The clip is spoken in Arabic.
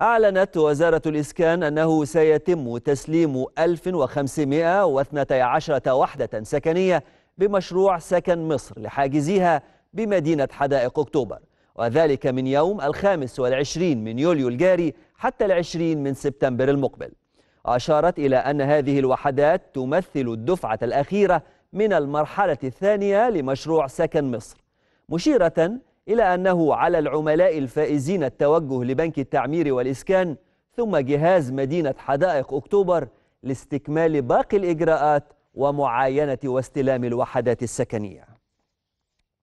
أعلنت وزارة الإسكان أنه سيتم تسليم 1512 وحدة سكنية بمشروع سكن مصر لحاجزيها بمدينة حدائق أكتوبر وذلك من يوم الخامس والعشرين من يوليو الجاري حتى العشرين من سبتمبر المقبل أشارت إلى أن هذه الوحدات تمثل الدفعة الأخيرة من المرحلة الثانية لمشروع سكن مصر مشيرة إلى أنه على العملاء الفائزين التوجه لبنك التعمير والإسكان ثم جهاز مدينة حدائق أكتوبر لاستكمال باقي الإجراءات ومعاينة واستلام الوحدات السكنية